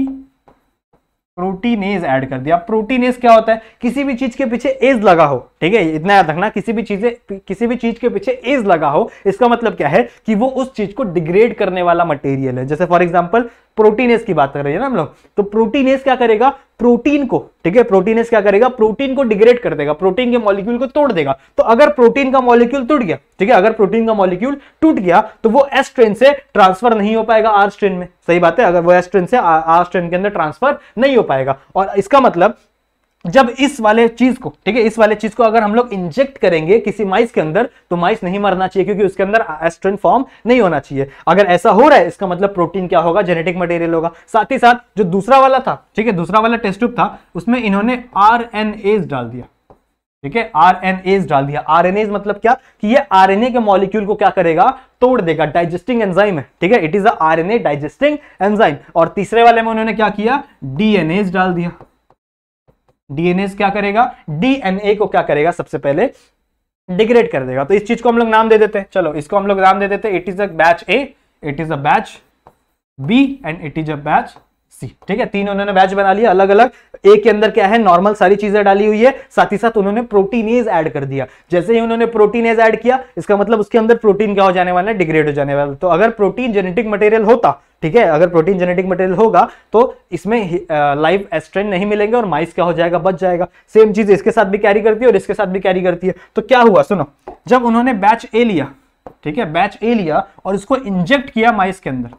प्रोटीनेज ऐड कर दिया प्रोटीनेज क्या होता है किसी भी चीज के पीछे एज लगा हो ठीक है इतना याद रखना किसी भी चीज किसी भी चीज के पीछे एज लगा हो इसका मतलब क्या है कि वो उस चीज को डिग्रेड करने वाला मटेरियल है जैसे फॉर एग्जांपल प्रोटीनेस की बात कर रहे हैं ना हम लोग तो प्रोटीनेस क्या करेगा प्रोटीन को ठीक है प्रोटीनेस क्या करेगा प्रोटीन को डिग्रेड कर देगा प्रोटीन के मॉलिक्यूल को तोड़ देगा तो अगर प्रोटीन का मॉलिक्यूल टूट गया ठीक है अगर प्रोटीन का मॉलिक्यूल टूट गया तो वो एस ट्रेन से ट्रांसफर नहीं हो पाएगा आर स्ट्रेन में सही बात है अगर वो एस ट्रेन से आर स्ट्रेन के अंदर ट्रांसफर नहीं हो पाएगा और इसका मतलब जब इस वाले चीज को ठीक है इस वाले चीज को अगर हम लोग इंजेक्ट करेंगे किसी माइस के अंदर तो माइस नहीं मरना चाहिए क्योंकि उसके अंदर एस्ट्रन फॉर्म नहीं होना चाहिए अगर ऐसा हो रहा है इसका मतलब प्रोटीन क्या होगा जेनेटिक मटेरियल होगा साथ ही साथ जो दूसरा वाला था ठीक है दूसरा वाला टेस्ट ट्यूब था उसमें इन्होंने आर डाल दिया ठीक है आर डाल दिया आर मतलब क्या कि ये आर के मॉलिक्यूल को क्या करेगा तोड़ देगा डाइजेस्टिंग एंजाइम है ठीक है it is a R digesting enzyme और तीसरे वाले में उन्होंने क्या किया डीएनएज डाल दिया डीएनए क्या करेगा डीएनए को क्या करेगा सबसे पहले डिग्रेड कर देगा तो इस चीज को हम लोग नाम दे देते हैं चलो इसको हम लोग नाम दे देते हैं it is a batch A it is a batch B and it is a batch C ठीक है तीन उन्होंने बैच बना लिया अलग अलग ए के अंदर क्या है नॉर्मल सारी चीजें डाली हुई है साथ ही साथ उन्होंने प्रोटीनेज ऐड कर दिया जैसे ही उन्होंने प्रोटीनेज ऐड किया इसका मतलब उसके अंदर प्रोटीन क्या हो जाने वाला है डिग्रेड हो जाने वाला तो अगर प्रोटीन जेनेटिक मटेरियल होता ठीक है अगर प्रोटीन जेनेटिक मटेरियल होगा तो इसमें लाइव एस्ट्रेन नहीं मिलेंगे और माइस क्या हो जाएगा बच जाएगा सेम चीज इसके साथ भी कैरी करती है और इसके साथ भी कैरी करती है तो क्या हुआ सुनो जब उन्होंने बैच ए लिया ठीक है बैच ए लिया और इसको इंजेक्ट किया माइस के अंदर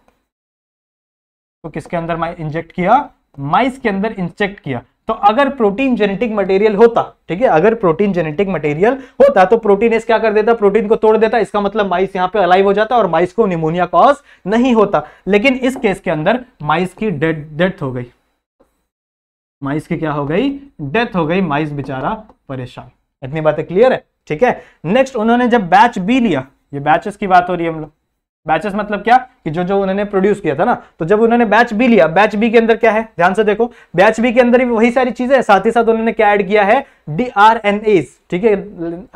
तो किसके अंदर इंजेक्ट किया माइस के अंदर इंजेक्ट किया तो अगर प्रोटीन जेनेटिक मटेरियल होता ठीक है अगर प्रोटीन जेनेटिक मटेरियल होता तो प्रोटीन क्या कर देता प्रोटीन को तोड़ देता इसका मतलब माइस यहां पे अलाइव हो जाता और माइस को निमोनिया कॉज नहीं होता लेकिन इस केस के अंदर माइस की डेथ डेथ हो गई माइस की क्या हो गई डेथ हो गई माइस बेचारा परेशान इतनी बातें क्लियर है ठीक है नेक्स्ट उन्होंने जब बैच बी लिया ये बैचेस की बात हो रही है हम लोग बैचेस मतलब क्या कि जो जो उन्होंने प्रोड्यूस किया था ना तो जब उन्होंने बैच बी लिया बैच बी के अंदर क्या है ध्यान से देखो बैच बी के अंदर भी वही सारी चीजें साथ ही साथ उन्होंने क्या ऐड किया है डी आर एन एस ठीक है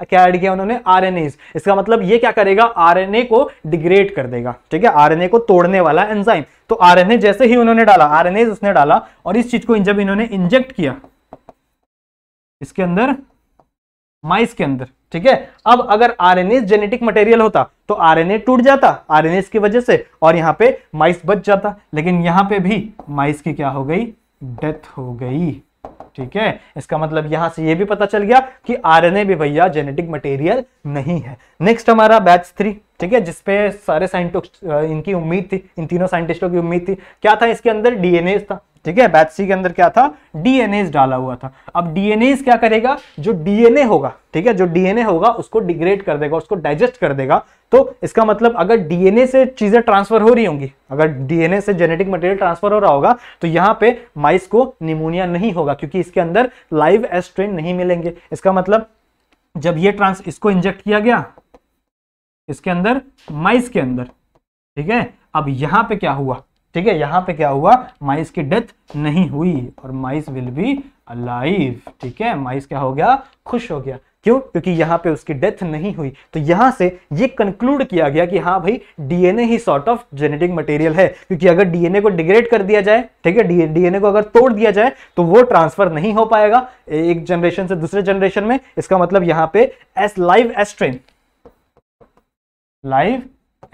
क्या ऐड किया उन्होंने आर एन एज इसका मतलब ये क्या करेगा आर एन ए को डिग्रेड कर देगा ठीक है आर एन ए को तोड़ने वाला एंजाइम तो आर एन ए जैसे ही उन्होंने डाला आर एन एज उसने डाला और इस चीज को जब इन्होंने इंजेक्ट किया इसके अंदर माइस के अंदर ठीक है अब अगर आरएनए जेनेटिक मटेरियल होता तो आरएनए टूट जाता आरएनए की वजह से और यहाँ पे माइस बच जाता लेकिन यहाँ पे भी माइस की क्या हो गई डेथ हो गई ठीक है इसका मतलब यहां से यह भी पता चल गया कि आरएनए भी भैया जेनेटिक मटेरियल नहीं है नेक्स्ट हमारा बैच थ्री ठीक है जिसपे सारे साइंटिस्ट इनकी उम्मीद थी इन तीनों साइंटिस्टों की उम्मीद थी क्या था इसके अंदर डीएनए था ठीक है बैच सी के अंदर क्या था डीएनए डाला हुआ था अब डीएनए क्या करेगा जो डीएनए होगा ठीक है जो डीएनए होगा उसको डिग्रेड कर देगा उसको डाइजेस्ट कर देगा तो इसका मतलब अगर डीएनए से चीजें ट्रांसफर हो रही होंगी अगर डीएनए से जेनेटिक मटेरियल ट्रांसफर हो रहा होगा तो यहां पे माइस को निमोनिया नहीं होगा क्योंकि इसके अंदर लाइव एस्ट्रेन नहीं मिलेंगे इसका मतलब जब ये ट्रांस इसको इंजेक्ट किया गया इसके अंदर माइस के अंदर ठीक है अब यहां पे क्या हुआ ठीक है यहाँ पे क्या हुआ माइस की डेथ नहीं हुई और माइस विल बी अलाइव ठीक है माइस क्या हो गया खुश हो गया क्यों क्योंकि यहाँ पे उसकी डेथ नहीं हुई तो यहाँ से ये कंक्लूड किया गया कि हाँ भाई डीएनए ही सॉर्ट ऑफ जेनेटिक मटेरियल है क्योंकि अगर डीएनए को डिग्रेड कर दिया जाए ठीक है डीएनए को अगर तोड़ दिया जाए तो वो ट्रांसफर नहीं हो पाएगा एक जनरेशन से दूसरे जनरेशन में इसका मतलब यहाँ पे S live S strain live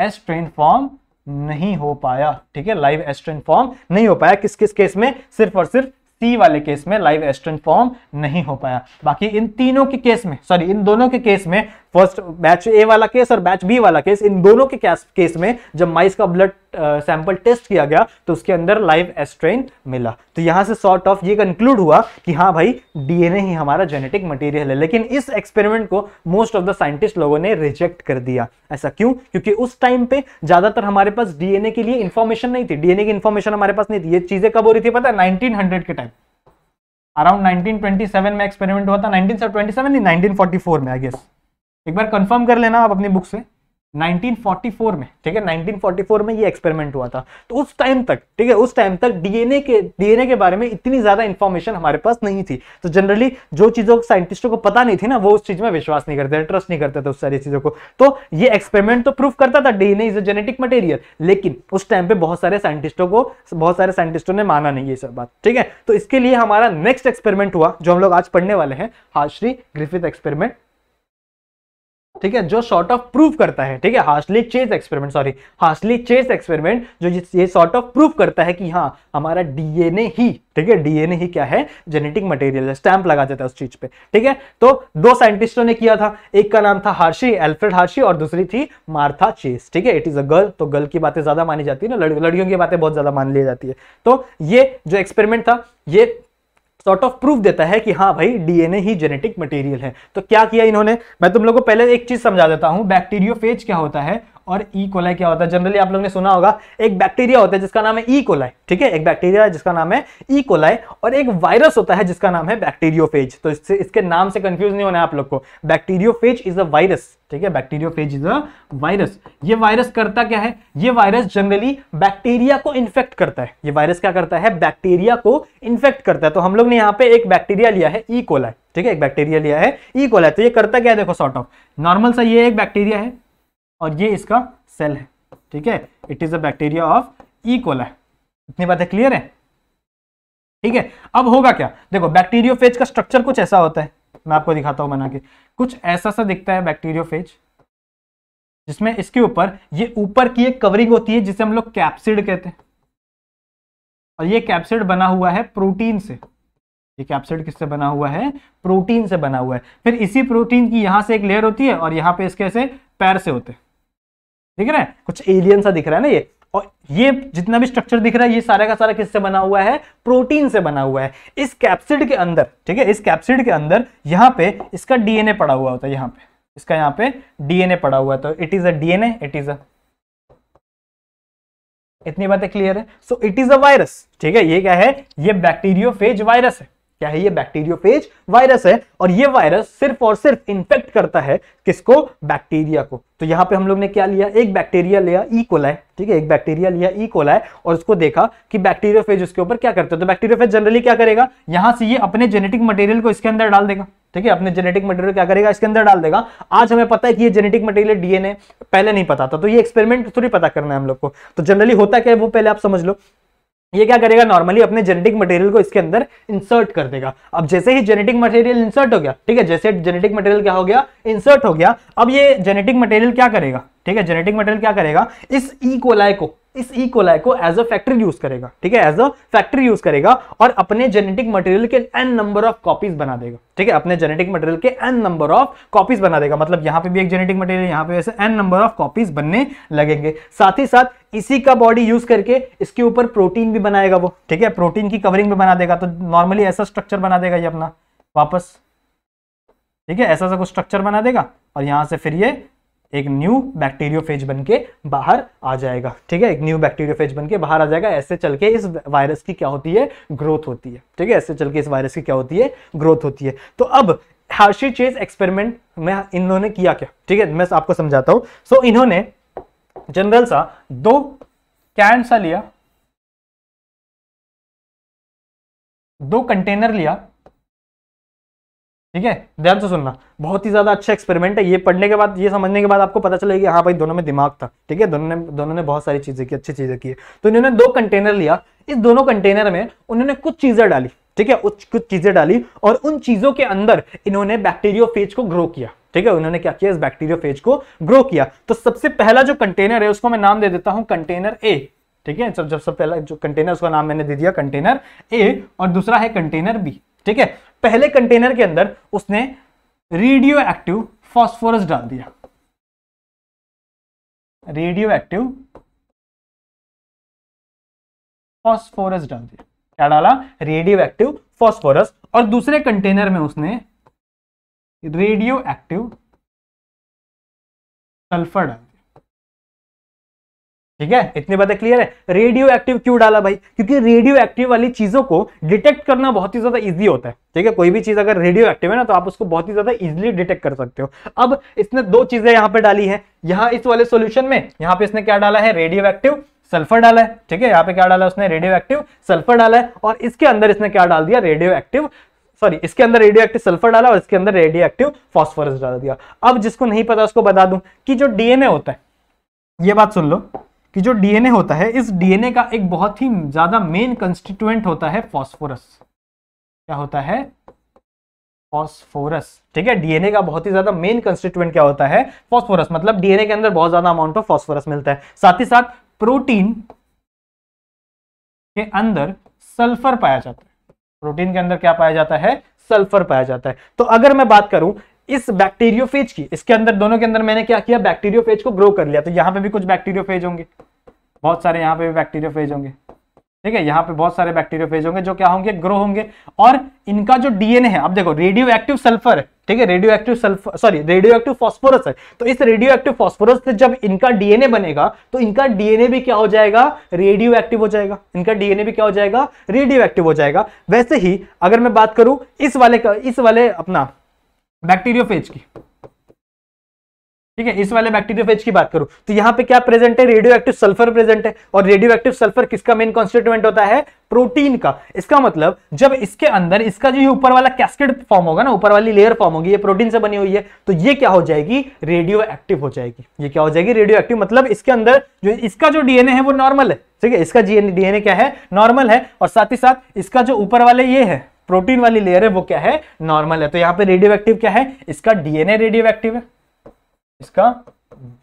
S strain form नहीं हो पाया ठीक है लाइव एस्ट्रेंट फॉर्म नहीं हो पाया किस किस केस में सिर्फ और सिर्फ सी वाले केस में लाइव एस्ट्रेंट फॉर्म नहीं हो पाया बाकी इन तीनों के केस में सॉरी इन दोनों के केस में फर्स्ट बैच ए वाला केस और बैच बी वाला केस इन दोनों के केस में जब माइस का ब्लड सैंपल टेस्ट किया गया तो उसके अंदर लाइव एस्ट्रेन मिला तो यहां से सॉर्ट ऑफ ये कंक्लूड हुआ कि हाँ भाई डीएनए ही हमारा जेनेटिक मटेरियल है लेकिन इस एक्सपेरिमेंट को मोस्ट ऑफ द साइंटिस्ट लोगों ने रिजेक्ट कर दिया ऐसा क्यों क्योंकि उस टाइम पे ज्यादातर हमारे पास डीएनए के लिए इंफॉर्मेशन नहीं थी डीएनए की इंफॉर्मेशन हमारे पास नहीं थी ये चीजें कब हो रही थी पता नाइनटीन हंड्रेड के टाइम अराउंड 1927 में एक्सपेरिमेंट हुआ था 1927 नहीं 1944 में आई गेस एक बार कंफर्म कर लेना आप अपनी बुक से 1944 में ठीक है 1944 में ये एक्सपेरिमेंट हुआ था तो उस टाइम तक ठीक है उस टाइम तक डीएनए के डीएनए के बारे में इतनी ज्यादा इंफॉर्मेशन हमारे पास नहीं थी तो जनरली जो चीजों को साइंटिस्टों को पता नहीं थी ना वो उस चीज में विश्वास नहीं करते ट्रस्ट नहीं करते थे उस सारी चीजों को तो ये एक्सपेरिमेंट तो प्रूफ करता था DNA is a genetic material लेकिन उस टाइम पे बहुत सारे साइंटिस्टों को बहुत सारे साइंटिस्टों ने माना नहीं ये सब बात ठीक है तो इसके लिए हमारा नेक्स्ट एक्सपेरिमेंट हुआ जो हम लोग आज पढ़ने वाले हैं हाश्री ग्रिफिथ एक्सपेरिमेंट ठीक है जो सॉर्ट ऑफ प्रूफ करता है ठीक है Hershey Chase experiment sorry Hershey Chase experiment जो ये सॉर्ट ऑफ प्रूफ करता है कि हाँ हमारा डीएनए ही ठीक है डीएनए ही क्या है जेनेटिक मटेरियल है स्टैंप लगा देता है उस चीज पे ठीक है तो दो साइंटिस्टों ने किया था एक का नाम था हार्शी एल्फ्रेड हार्शी और दूसरी थी मार्था चेस ठीक है इट इज अ गर्ल तो गर्ल की बातें ज्यादा मानी जाती है ना लड़कियों की बातें बहुत ज्यादा मान ली जाती है तो ये जो एक्सपेरिमेंट था ये सॉर्ट ऑफ प्रूफ देता है कि हाँ भाई डीएनए ही जेनेटिक मटेरियल है तो क्या किया इन्होंने मैं तुम लोग को पहले एक चीज समझा देता हूं बैक्टीरियो क्या होता है और ई e कोलाई क्या होता है जनरली आप लोगों ने सुना होगा एक बैक्टीरिया होता है जिसका नाम है ई e कोलाई ठीक है एक बैक्टीरिया है जिसका नाम है ई e कोलाई और एक वायरस होता है जिसका नाम है बैक्टीरियोफेज तो इससे इसके नाम से कंफ्यूज नहीं होना है आप लोग को बैक्टीरियोफेज इज अ वायरस ठीक है बैक्टीरियोफेज इज अ वायरस ये वायरस करता क्या है ये वायरस जनरली बैक्टीरिया को इन्फेक्ट करता है ये वायरस क्या करता है बैक्टीरिया को इन्फेक्ट करता है तो हम लोग ने यहाँ पे एक बैक्टीरिया लिया है ई कोलाई ठीक है एक बैक्टीरिया लिया है ई कोलाई तो ये करता क्या है देखो सॉर्ट ऑफ नॉर्मल सा ये एक बैक्टीरिया है और ये इसका सेल है ठीक है it is a bacteria of E coli इतनी बातें क्लियर है ठीक है अब होगा क्या देखो बैक्टीरियोफेज का स्ट्रक्चर कुछ ऐसा होता है मैं आपको दिखाता हूं बना के कुछ ऐसा सा दिखता है बैक्टीरियोफेज जिसमें इसके ऊपर ये ऊपर की एक कवरिंग होती है जिसे हम लोग कैप्सिड कहते हैं और ये कैप्सिड बना हुआ है प्रोटीन से ये कैप्सिड किससे बना हुआ है प्रोटीन से बना हुआ है फिर इसी प्रोटीन की यहां से एक लेयर होती है और यहां पर इसके ऐसे पैर से होते हैं ठीक है ना कुछ एलियन सा दिख रहा है ना ये और ये जितना भी स्ट्रक्चर दिख रहा है ये सारा का सारा किससे बना हुआ है प्रोटीन से बना हुआ है इस कैप्सिड के अंदर ठीक है इस कैप्सिड के अंदर यहाँ पे इसका डीएनए पड़ा हुआ होता है यहाँ पे इसका यहाँ पे डीएनए पड़ा हुआ है तो it is a DNA it is a इतनी बातें क्लियर है so it is a virus ठीक है ये क्या है ये बैक्टीरियो वायरस है क्या है ये बैक्टीरियोफेज वायरस है और ये वायरस सिर्फ और सिर्फ इन्फेक्ट करता है किसको बैक्टीरिया को तो यहाँ पे हम लोग ने क्या लिया एक बैक्टीरिया लिया ई e. कोलाय ठीक है एक बैक्टीरिया लिया ई e. कोलाय और उसको देखा कि बैक्टीरियोफेज उसके ऊपर क्या करता है तो बैक्टीरियोफेज जनरली क्या करेगा यहाँ से ये अपने जेनेटिक मटेरियल को इसके अंदर डाल देगा ठीक है अपने जेनेटिक मटेरियल क्या करेगा इसके अंदर डाल देगा आज हमें पता है कि ये जेनेटिक मटेरियल डीएनए पहले नहीं पता था तो ये एक्सपेरिमेंट थोड़ी पता करना है हम लोग को तो जनरली होता क्या है वो पहले आप समझ लो ये क्या करेगा नॉर्मली अपने जेनेटिक मटेरियल को इसके अंदर इंसर्ट कर देगा अब जैसे ही जेनेटिक मटेरियल इंसर्ट हो गया ठीक है जैसे जेनेटिक मटेरियल क्या हो गया इंसर्ट हो गया अब ये जेनेटिक मटेरियल क्या करेगा ठीक है जेनेटिक मटेरियल क्या करेगा इस ई e कोलाई को इस ई कोलाई को एज अ फैक्ट्री यूज करेगा ठीक है एज अ फैक्ट्री यूज करेगा और अपने जेनेटिक मटेरियल के एन नंबर ऑफ कॉपीज बना देगा ठीक है अपने जेनेटिक मटेरियल के एन नंबर ऑफ कॉपीज बना देगा मतलब यहां पे भी एक जेनेटिक मटेरियल यहां पे वैसे एन नंबर ऑफ कॉपीज बनने लगेंगे साथ ही साथ इसी का बॉडी यूज करके इसके ऊपर प्रोटीन भी बनाएगा वो ठीक है प्रोटीन की कवरिंग भी बना देगा तो नॉर्मली ऐसा स्ट्रक्चर बना देगा ये अपना वापस ठीक है ऐसा सा कुछ स्ट्रक्चर बना देगा और यहां से फिर ये एक न्यू बैक्टीरियोफेज बन के बाहर आ जाएगा ठीक है एक न्यू बैक्टीरियोफेज बन के बाहर आ जाएगा ऐसे चल के इस वायरस की क्या होती है ग्रोथ होती है ठीक है ऐसे चल के इस वायरस की क्या होती है ग्रोथ होती है तो अब हार्शी चेज एक्सपेरिमेंट में इन्होंने किया क्या ठीक है मैं आपको समझाता हूं सो so, इन्होंने जनरल सा दो कैन सा लिया दो कंटेनर लिया ठीक है ध्यान से सुनना बहुत ही ज्यादा अच्छा एक्सपेरिमेंट है ये पढ़ने के बाद ये समझने के बाद आपको पता चलेगा कि हाँ भाई दोनों में दिमाग था ठीक है दोनों ने दोनों ने बहुत सारी चीजें की अच्छी चीजें की तो इन्होंने दो कंटेनर लिया इस दोनों कंटेनर में उन्होंने कुछ चीजें डाली ठीक है कुछ चीजें डाली और उन चीजों के अंदर इन्होंने फेज को ग्रो किया ठीक है उन्होंने क्या किया इस फेज को ग्रो किया तो सबसे पहला जो कंटेनर है उसको मैं नाम दे देता हूं कंटेनर ए ठीक है जब सबसे पहला जो कंटेनर उसका नाम मैंने दे दिया कंटेनर ए और दूसरा है कंटेनर बी ठीक है पहले कंटेनर के अंदर उसने रेडियो एक्टिव फॉस्फोरस डाल दिया रेडियो एक्टिव फॉस्फोरस डाल दिया क्या डाला रेडियो एक्टिव फॉस्फोरस और दूसरे कंटेनर में उसने रेडियो एक्टिव सल्फर डाल ठीक है इतनी बातें क्लियर है रेडियो एक्टिव क्यों डाला भाई क्योंकि रेडियो एक्टिव वाली चीजों को डिटेक्ट करना बहुत ही ज्यादा इजी होता है ठीक है कोई भी चीज अगर रेडियो एक्टिव है ना तो आप उसको बहुत ही ज्यादा इजिली डिटेक्ट कर सकते हो अब इसने दो चीजें यहां पर डाली है यहां इस वाले सोल्यूशन में यहां पर इसने क्या डाला है रेडियो एक्टिव सल्फर डाला है ठीक है यहाँ पे क्या डाला है उसने रेडियो एक्टिव सल्फर डाला है और इसके अंदर इसने क्या डाल दिया रेडियो एक्टिव सॉरी इसके अंदर रेडियो एक्टिव सल्फर डाला और इसके अंदर रेडियो एक्टिव फॉस्फोरस डाल दिया अब जिसको नहीं पता उसको बता दूं कि जो डीएनए होता है ये बात सुन लो कि जो डीएनए होता है इस डीएनए का एक बहुत ही ज़्यादा मेन कंस्टिट्यूएंट होता है फॉस्फोरस क्या होता है फॉस्फोरस ठीक है डीएनए का बहुत ही ज्यादा मेन कंस्टिट्यूएंट क्या होता है फॉस्फोरस मतलब डीएनए के अंदर बहुत ज्यादा अमाउंट ऑफ फॉस्फोरस मिलता है साथ ही साथ प्रोटीन के अंदर सल्फर पाया जाता है प्रोटीन के अंदर क्या पाया जाता है सल्फर पाया जाता है तो अगर मैं बात करूं इस बैक्टीरियोफेज की इसके अंदर दोनों के अंदर मैंने क्या किया बैक्टीरियोफेज को ग्रो कर लिया तो यहाँ पे भी कुछ बैक्टीरियोफेज होंगे बहुत सारे यहाँ पे भी बैक्टीरियोफेज होंगे ठीक है यहाँ पे बहुत सारे बैक्टीरियोफेज होंगे जो क्या होंगे ग्रो होंगे और इनका जो डीएनए है अब देखो रेडियो एक्टिव सल्फर ठीक है radioactive sulphur sorry radioactive phosphorus है तो इस रेडियो एक्टिव फॉस्फोरस से जब इनका डीएनए बनेगा तो इनका डीएनए भी क्या हो जाएगा रेडियो एक्टिव हो जाएगा इनका डीएनए भी क्या हो जाएगा रेडियो एक्टिव हो जाएगा वैसे ही अगर मैं बात करूं इस वाले का, इस वाले अपना बैक्टीरियोफेज की ठीक है इस वाले बैक्टीरियोफेज की बात करूं तो यहां पे क्या प्रेजेंट है रेडियो एक्टिव सल्फर प्रेजेंट है और रेडियो एक्टिव सल्फर किसका मेन कॉन्स्टिट्यूएंट होता है प्रोटीन का इसका मतलब जब इसके अंदर इसका जो ऊपर वाला कैस्केड फॉर्म होगा ना ऊपर वाली लेयर फॉर्म होगी ये प्रोटीन से बनी हुई है तो ये क्या हो जाएगी रेडियो एक्टिव हो जाएगी ये क्या हो जाएगी रेडियो एक्टिव मतलब इसके अंदर जो इसका जो डीएनए है वो नॉर्मल है ठीक है इसका डीएनए क्या है नॉर्मल है और साथ ही साथ इसका जो ऊपर वाले ये है प्रोटीन वाली लेयर है वो क्या है नॉर्मल है तो यहां पे रेडियो एक्टिव क्या है इसका डीएनए रेडियो एक्टिव है इसका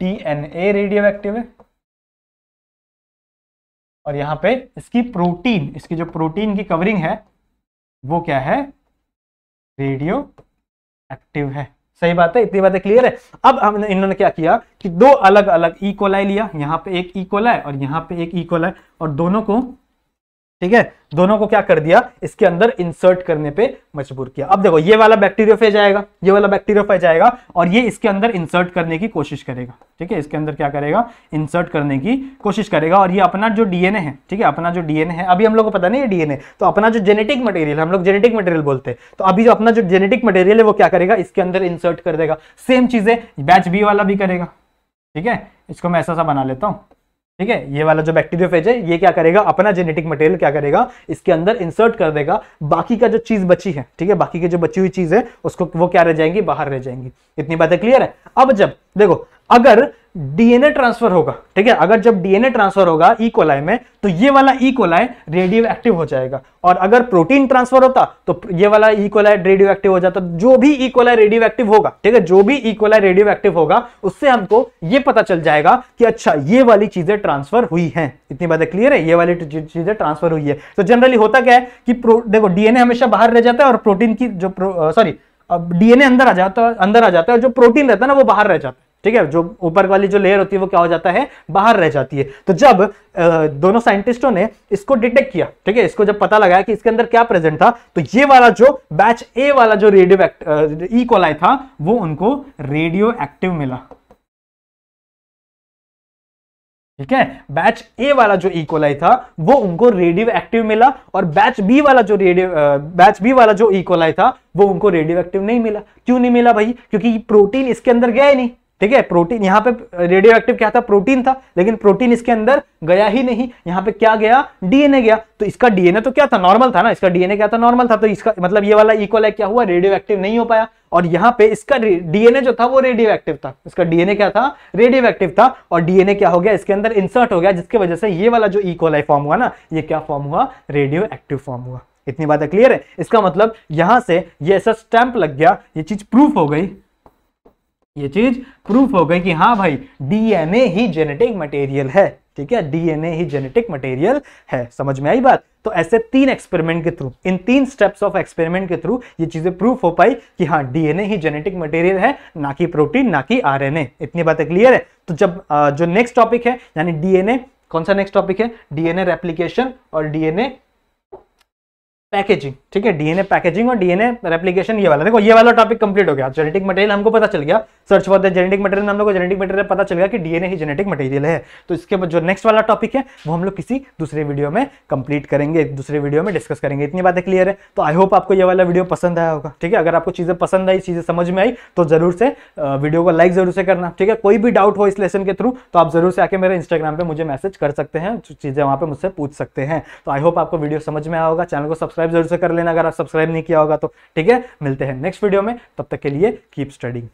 डीएनए रेडियो एक्टिव है और यहां पे इसकी प्रोटीन इसकी जो प्रोटीन की कवरिंग है वो क्या है रेडियो एक्टिव है सही बात है इतनी बातें क्लियर है अब हम इन्होंने क्या किया कि दो अलग अलग ई कोलाई लिया यहां पे एक ई e कोलाई और यहां पे एक ई e कोलाई और दोनों को ठीक है दोनों को क्या कर दिया इसके अंदर इंसर्ट करने पे मजबूर किया अब देखो ये वाला बैक्टीरियोफेज आएगा ये वाला बैक्टीरियोफेज आएगा और ये इसके अंदर इंसर्ट करने की कोशिश करेगा ठीक है इसके अंदर क्या करेगा इंसर्ट करने की कोशिश करेगा और ये अपना जो डीएनए है ठीक है अपना जो डीएनए है अभी हम लोग को पता नहीं ये डीएनए तो अपना जो जेनेटिक मटेरियल हम लोग जेनेटिक मटेरियल बोलते हैं तो अभी जो अपना जो जेनेटिक मटेरियल है वो क्या करेगा इसके अंदर इंसर्ट कर देगा सेम चीजें बैच बी वाला भी करेगा ठीक है इसको मैं ऐसा सा बना लेता हूँ ठीक है ये वाला जो बैक्टीरियोफेज है ये क्या करेगा अपना जेनेटिक मटेरियल क्या करेगा इसके अंदर इंसर्ट कर देगा बाकी का जो चीज बची है ठीक है बाकी की जो बची हुई चीज है उसको वो क्या रह जाएंगी बाहर रह जाएंगी इतनी बातें क्लियर है अब जब देखो अगर डीएनए ट्रांसफर होगा ठीक है अगर जब डीएनए ट्रांसफर होगा इकोलाई e में तो ये वाला इकोलाई रेडियो एक्टिव हो जाएगा और अगर प्रोटीन ट्रांसफर होता तो ये वाला इकोलाई रेडियो एक्टिव हो जाता जो भी इकोलाई रेडियो एक्टिव होगा ठीक है जो भी इकोलाई रेडियो एक्टिव होगा उससे हमको ये पता चल जाएगा कि अच्छा ये वाली चीजें ट्रांसफर हुई है इतनी बातें क्लियर है ये वाली चीजें ट्रांसफर हुई है तो जनरली होता क्या है कि देखो डीएनए हमेशा बाहर रह जाता है और प्रोटीन की जो सॉरी डीएनए अंदर आ जाता है अंदर आ जाता है और जो प्रोटीन रहता है ना वो बाहर रह जाता है ठीक है जो ऊपर वाली जो लेयर होती है वो क्या हो जाता है बाहर रह जाती है तो जब दोनों साइंटिस्टों ने इसको डिटेक्ट किया ठीक है इसको जब पता लगाया कि इसके अंदर क्या प्रेजेंट था तो ये वाला जो बैच ए वाला जो रेडियो ई कोलाई था वो उनको रेडियो एक्टिव मिला ठीक है बैच ए वाला जो इकोलाई e था वो उनको रेडियो एक्टिव मिला और बैच बी वाला जो रेडियो बैच बी वाला जो इकोलाई e था वो उनको रेडियो एक्टिव नहीं मिला क्यों नहीं मिला भाई क्योंकि प्रोटीन इसके अंदर गया ही नहीं ठीक है प्रोटीन यहाँ पे रेडियो एक्टिव क्या था प्रोटीन था लेकिन प्रोटीन इसके अंदर गया ही नहीं यहाँ पे क्या गया डीएनए गया तो इसका डीएनए तो क्या था नॉर्मल था ना इसका डीएनए क्या था नॉर्मल था तो इसका मतलब ये वाला इक्वल है क्या हुआ रेडियो एक्टिव नहीं हो पाया और यहाँ पे इसका डीएनए जो था वो रेडियो एक्टिव था इसका डीएनए क्या था रेडियो एक्टिव था और डीएनए क्या हो गया इसके अंदर इंसर्ट हो गया जिसकी वजह से ये वाला जो इकोलाई फॉर्म हुआ ना ये क्या फॉर्म हुआ रेडियो एक्टिव फॉर्म हुआ इतनी बातें क्लियर है इसका मतलब यहां से ये ऐसा स्टैंप लग गया ये चीज प्रूफ हो गई ये चीज प्रूफ हो गई कि हाँ भाई डीएनए ही जेनेटिक मटेरियल है ठीक है डीएनए ही जेनेटिक मटेरियल है समझ में आई बात तो ऐसे तीन एक्सपेरिमेंट के थ्रू इन तीन स्टेप्स ऑफ एक्सपेरिमेंट के थ्रू ये चीजें प्रूफ हो पाई कि हाँ डीएनए ही जेनेटिक मटेरियल है ना कि प्रोटीन ना कि आरएनए इतनी बातें क्लियर है तो जब जो नेक्स्ट टॉपिक है यानी डीएनए कौन सा नेक्स्ट टॉपिक है डीएनए रेप्लीकेशन और डीएनए पैकेजिंग ठीक है डीएनए पैकेजिंग और डीएनए रेप्लिकेशन ये वाला देखो ये वाला टॉपिक कंप्लीट हो गया जेनेटिक मटेरियल हमको पता चल गया search for the genetic material हम लोग को जेनेटिक मटेरियल पता चल गया कि डीएनए ही जेनेटिक मटेरियल है तो इसके बाद जो नेक्स्ट वाला टॉपिक है वो हम लोग किसी दूसरे वीडियो में कंप्लीट करेंगे दूसरे वीडियो में डिस्कस करेंगे इतनी बातें क्लियर है तो आई होप आपको ये वाला वीडियो पसंद आया होगा ठीक है अगर आपको चीज़ें पसंद आई चीज़ें समझ में आई तो जरूर से वीडियो को लाइक जरूर से करना ठीक है कोई भी डाउट हो इस लेसन के थ्रू तो आप जरूर से आके मेरे इंस्टाग्राम पर मुझे मैसेज कर सकते हैं चीज़ें वहाँ पर मुझसे पूछ सकते हैं तो आई होप आपको वीडियो समझ में आया होगा चैनल को सब्सक्राइब सब्सक्राइब जरूर से कर लेना अगर आप सब्सक्राइब नहीं किया होगा तो ठीक है मिलते हैं नेक्स्ट वीडियो में तब तक के लिए कीप स्टडिंग